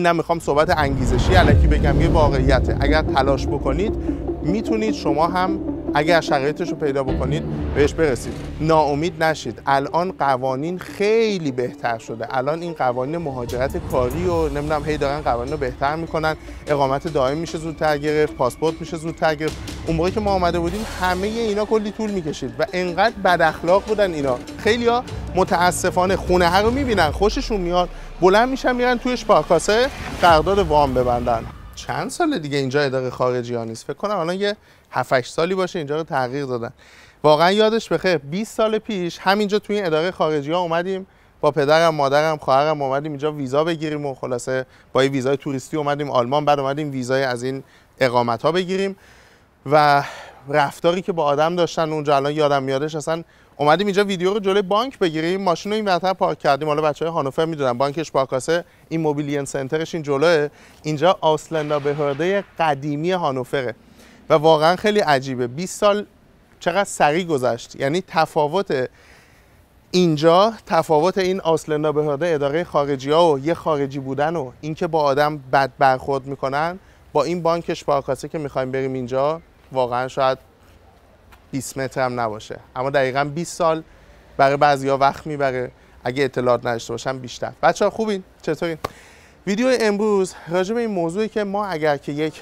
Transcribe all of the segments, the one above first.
نمیخوام میخوام صحبت انگیزشی علکی بگم یه واقعیته اگر تلاش بکنید میتونید شما هم اگر شرایطش رو پیدا بکنید بهش برسید ناامید نشید الان قوانین خیلی بهتر شده الان این قوانین مهاجرت کاری و نمیدونم هی دارن قوانین رو بهتر میکنن اقامت دائم میشه زودتر گرفت پاسپورت میشه زودتر گرفت اون موقعی که ما آمده بودیم همه اینا کلی طول میکشید و انقدر بد اخلاق بودن اینا خیلیا متاسفانه خونه ها رو میبینن خوششون میاد بلند میشن میرن توی شپاکاسه قرارداد وام ببندن چند ساله دیگه اینجا اداره خارجی ها نیست فکر کنم الان یه 7 سالی باشه اینجا رو تغییر دادن واقعا یادش بخیر 20 سال پیش همینجا توی این اداره خارجی ها اومدیم با پدرم مادرم خواهرم اومدیم اینجا ویزا بگیریم و خلاصه با یه ویزای توریستی اومدیم آلمان بعد اومدیم ویزای از این اقامت ها بگیریم و رفتاری که با آدم داشتن اونجا الان یادم میادش اصلا اومدیم اینجا ویدیو رو جلوی بانک بگیریم ماشین رو این وقتا پارک کردیم حالا بچه های هانوفر میدونن بانکش پارکاسه این موبیلین سنترش این جلوه اینجا آسلندا بهرده قدیمی هانوفره و واقعا خیلی عجیبه 20 سال چقدر سریع گذشت یعنی تفاوت اینجا تفاوت این آسلندا بهرده اداره خارجی ها و یه خارجی بودن و اینکه با آدم بد برخورد میکنن با این بانکش پارکاسه که میخوایم بریم اینجا واقعا شاید 20 متر هم نباشه اما دقیقا 20 سال برای ها وقت میبره اگه اطلاعات نداشته باشم بیشتر بچه ها خوبین چطورین ویدیو امروز راجع به این موضوعی که ما اگر که یک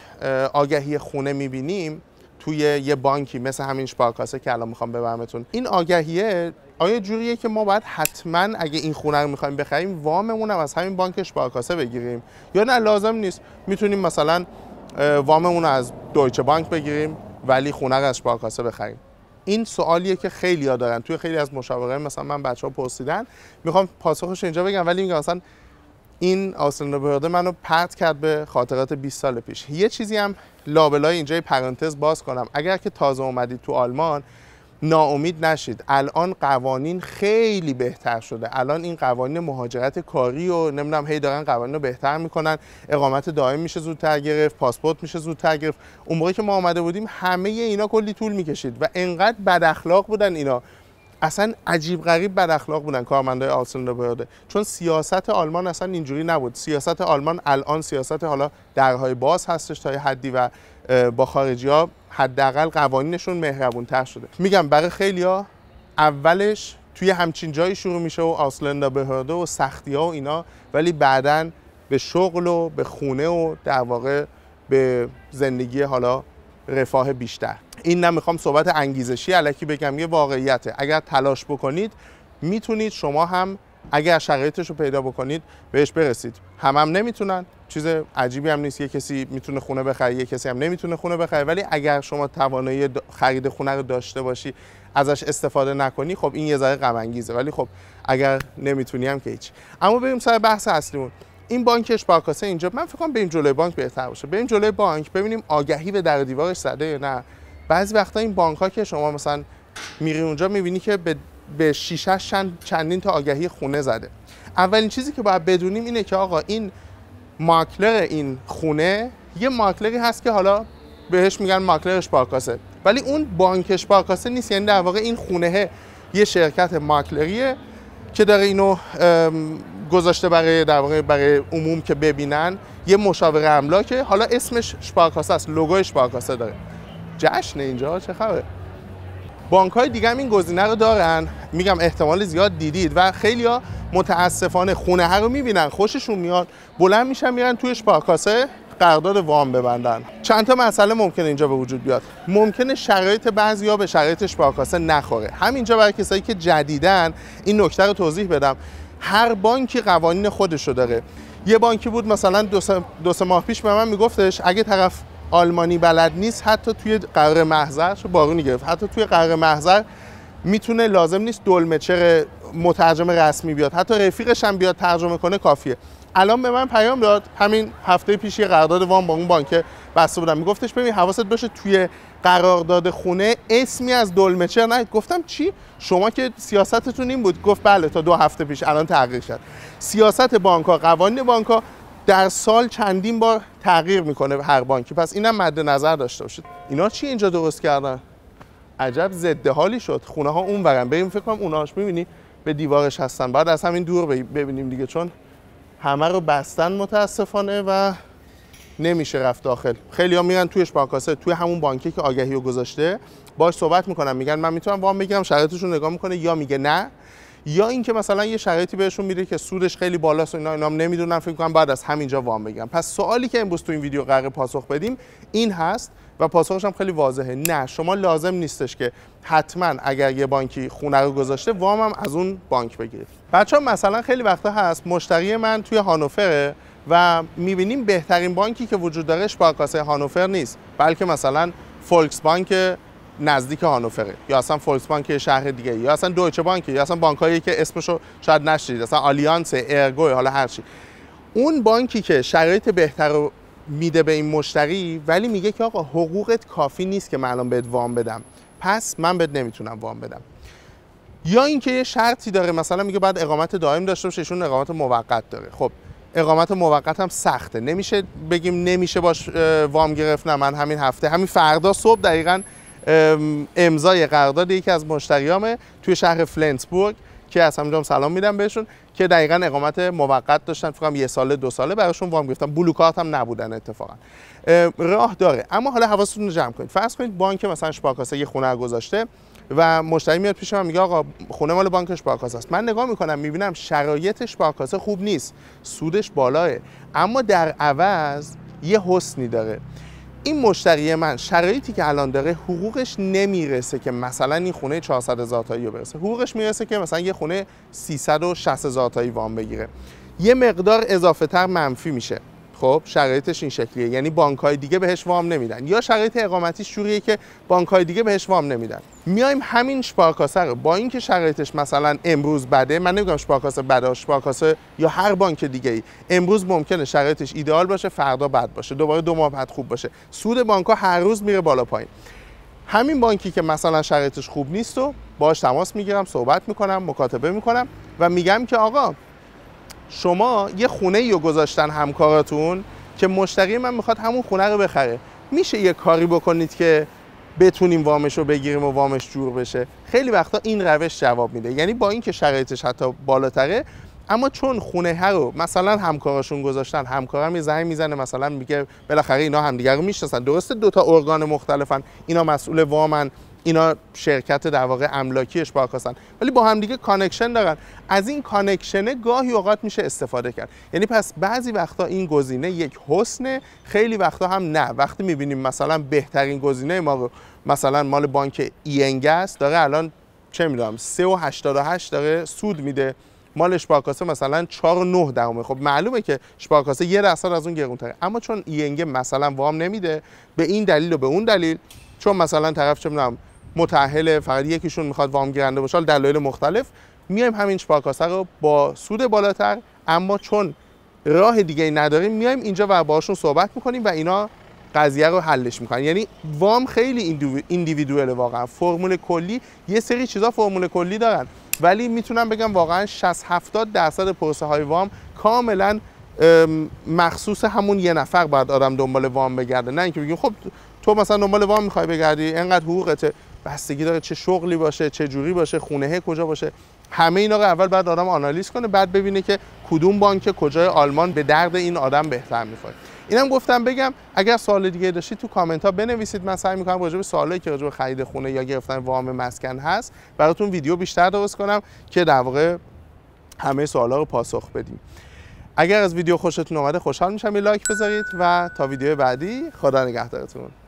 آگهی خونه میبینیم توی یه بانکی مثل همین شپارکاسه که الان میخوام ببرمتون این آگهیه آیا جوریه که ما باید حتما اگه این خونه رو میخوایم بخریم واممون از همین بانک شپارکاسه بگیریم یا نه لازم نیست میتونیم مثلا واممون رو از دویچه بانک بگیریم ولی خونه رو از شپارکاسه بخریم این سوالیه که خیلی ها دارن توی خیلی از مشاوره مثلا من بچه ها پرسیدن میخوام پاسخش اینجا بگم ولی میگم مثلا این آسلندر براده منو پرت کرد به خاطرات 20 سال پیش یه چیزی هم لابلای اینجا پرانتز باز کنم اگر که تازه اومدید تو آلمان ناامید نشید الان قوانین خیلی بهتر شده الان این قوانین مهاجرت کاری و نمیدونم هی دارن قوانین رو بهتر میکنن اقامت دائم میشه زودتر گرفت پاسپورت میشه زودتر گرفت اون موقعی که ما آمده بودیم همه اینا کلی طول میکشید و انقدر بد اخلاق بودن اینا اصلا عجیب غریب بد اخلاق بودن کارمندای آلسن رو چون سیاست آلمان اصلا اینجوری نبود سیاست آلمان الان سیاست حالا درهای باز هستش تا حدی و با خارجی ها حداقل قوانینشون مهربون تر شده میگم برای خیلی ها اولش توی همچین جایی شروع میشه و آسلندا بهرده و سختی ها و اینا ولی بعدا به شغل و به خونه و در واقع به زندگی حالا رفاه بیشتر این نه میخوام صحبت انگیزشی علکی بگم یه واقعیته اگر تلاش بکنید میتونید شما هم اگر شرایطش رو پیدا بکنید بهش برسید هم هم نمیتونن چیز عجیبی هم نیست یه کسی میتونه خونه بخره یه کسی هم نمیتونه خونه بخره ولی اگر شما توانایی خرید خونه رو داشته باشی ازش استفاده نکنی خب این یه ذره غم انگیزه ولی خب اگر نمیتونی هم که هیچ اما بریم سر بحث اصلیمون این بانکش بارکاسه اینجا من فکر کنم بریم جلوی بانک بهتر باشه بریم جلوی بانک ببینیم آگهی به در دیوارش زده یا نه بعضی وقتا این بانک ها که شما مثلا میری اونجا میبینی که به به چندین تا آگهی خونه زده اولین چیزی که باید بدونیم اینه که آقا این ماکلر این خونه یه ماکلری هست که حالا بهش میگن ماکلرش پارکاسه ولی اون بانکش پارکاسه نیست یعنی در واقع این خونه یه شرکت ماکلریه که داره اینو گذاشته برای در واقع برای عموم که ببینن یه مشاور املاکه حالا اسمش شپارکاسه است لوگوش شپارکاسه داره جشن اینجا چه خبره بانک های دیگه هم این گزینه رو دارن میگم احتمال زیاد دیدید و خیلی ها متاسفانه خونه ها رو میبینن خوششون میاد بلند میشن میرن تویش پاکاسه قرارداد وام ببندن چند تا مسئله ممکنه اینجا به وجود بیاد ممکنه شرایط بعضیا به شرایطش شپاکاسه نخوره همینجا برای کسایی که جدیدن این نکته رو توضیح بدم هر بانکی قوانین خودش رو داره یه بانکی بود مثلا دو ماه پیش به من میگفتش اگه طرف آلمانی بلد نیست حتی توی قرار شو بارونی گرفت حتی توی قرار محضر میتونه لازم نیست دلمچر مترجم رسمی بیاد حتی رفیقش هم بیاد ترجمه کنه کافیه الان به من پیام داد همین هفته پیش یه قرارداد وام با اون بانک بسته بودم میگفتش ببین حواست باشه توی قرارداد خونه اسمی از دلمچر نه گفتم چی شما که سیاستتون این بود گفت بله تا دو هفته پیش الان تغییر شد سیاست بانک ها قوانین بانک ها در سال چندین بار تغییر میکنه هر بانکی پس اینم مد نظر داشته باشید اینا چی اینجا درست کردن عجب زده حالی شد خونه ها اون ورن بریم فکر کنم اوناش میبینی به دیوارش هستن بعد از همین دور ببینیم دیگه چون همه رو بستن متاسفانه و نمیشه رفت داخل خیلی ها میرن تویش بانکاسه توی همون بانکی که آگهی رو گذاشته باش صحبت میکنم میگن من میتونم وام بگیرم شرایطشون نگاه میکنه یا میگه نه یا اینکه مثلا یه شرایطی بهشون میده که سودش خیلی بالاست و اینا اینام نمیدونن فکر کنم بعد از همینجا وام بگیرن پس سوالی که امروز تو این ویدیو قرار پاسخ بدیم این هست و پاسخش هم خیلی واضحه نه شما لازم نیستش که حتما اگر یه بانکی خونه رو گذاشته وام هم از اون بانک بگیرید بچه ها مثلا خیلی وقتا هست مشتری من توی هانوفره و میبینیم بهترین بانکی که وجود داره اشپارکاسه هانوفر نیست بلکه مثلا فولکس بانک نزدیک هانوفره یا اصلا فولکس بانک شهر دیگه یا اصلا دویچه بانک یا اصلا بانکایی که اسمشو شاید نشید اصلا آلیانس ارگو حالا هر چی اون بانکی که شرایط بهتر رو میده به این مشتری ولی میگه که آقا حقوقت کافی نیست که من الان بهت وام بدم پس من بهت نمیتونم وام بدم یا اینکه یه شرطی داره مثلا میگه بعد اقامت دائم داشته باشه ایشون اقامت موقت داره خب اقامت موقت هم سخته نمیشه بگیم نمیشه باش وام گرفت نه من همین هفته همین فردا صبح دقیقاً امضای قرارداد یکی از مشتریامه توی شهر فلنسبورگ که از جام سلام میدم بهشون که دقیقا اقامت موقت داشتن فکرم یه ساله دو ساله براشون وام گرفتم بلوکات هم نبودن اتفاقا راه داره اما حالا حواستون رو جمع کنید فرض کنید بانک مثلا شپاکاسه یه خونه گذاشته و مشتری میاد پیش من میگه آقا خونه مال بانک شپاکاسه است من نگاه میکنم میبینم شرایط شپاکاسه خوب نیست سودش بالاه اما در عوض یه حسنی داره این مشتری من شرایطی که الان داره حقوقش نمیرسه که مثلا این خونه 400 هزار رو برسه حقوقش میرسه که مثلا یه خونه 360 هزار تایی وام بگیره یه مقدار اضافه تر منفی میشه خب شرایطش این شکلیه یعنی بانک های دیگه بهش وام نمیدن یا شرایط اقامتی شوریه که بانک های دیگه بهش وام نمیدن میایم همین شپارکاسه رو با اینکه شرایطش مثلا امروز بده من نمیگم شپارکاسه بده شپارکاسه یا هر بانک دیگه ای امروز ممکنه شرایطش ایدئال باشه فردا بد باشه دوباره دو ماه بعد خوب باشه سود بانک هر روز میره بالا پایین همین بانکی که مثلا شرایطش خوب نیست و باش تماس میگیرم صحبت میکنم مکاتبه میکنم و میگم که آقا شما یه خونه رو گذاشتن همکاراتون که مشتری من میخواد همون خونه رو بخره میشه یه کاری بکنید که بتونیم وامش رو بگیریم و وامش جور بشه خیلی وقتا این روش جواب میده یعنی با اینکه شرایطش حتی بالاتره اما چون خونه ها رو مثلا همکارشون گذاشتن همکارم یه زنگ میزنه مثلا میگه بالاخره اینا همدیگه رو میشناسن درسته دوتا ارگان مختلفن اینا مسئول وامن اینا شرکت در واقع املاکی اشباک ولی با دیگه کانکشن دارن از این کانکشنه گاهی اوقات میشه استفاده کرد یعنی پس بعضی وقتا این گزینه یک حسنه خیلی وقتا هم نه وقتی میبینیم مثلا بهترین گزینه ما مثلا مال بانک اینگ است داره الان چه میدونم 3 و 88 داره سود میده مال شپارکاسه مثلا 4 و 9 خب معلومه که شپارکاسه یه درصد از اون گرونتره اما چون اینگ مثلا وام نمیده به این دلیل و به اون دلیل چون مثلا طرف چه میدونم متأهل فقط یکیشون میخواد وام گیرنده باشه دلایل مختلف میایم همین شپارکاسه رو با سود بالاتر اما چون راه دیگه نداریم میایم اینجا و باهاشون صحبت میکنیم و اینا قضیه رو حلش میکنن یعنی وام خیلی ایندیویدوال واقعا فرمول کلی یه سری چیزا فرمول کلی دارن ولی میتونم بگم واقعا 60 70 درصد پروسه های وام کاملا مخصوص همون یه نفر باید آدم دنبال وام بگرده نه اینکه بگیم خب تو مثلا دنبال وام میخوای بگردی اینقدر حقوقته بستگی داره چه شغلی باشه چه جوری باشه خونه کجا باشه همه اینا رو اول بعد آدم آنالیز کنه بعد ببینه که کدوم بانک کجای آلمان به درد این آدم بهتر میخوره اینم گفتم بگم اگر سوال دیگه داشتید تو کامنت ها بنویسید من سعی میکنم راجع به سوالایی که راجع به خرید خونه یا گرفتن وام مسکن هست براتون ویدیو بیشتر درست کنم که در واقع همه سوالا رو پاسخ بدیم اگر از ویدیو خوشتون اومده خوشحال میشم لایک بذارید و تا ویدیو بعدی خدا نگهدارتون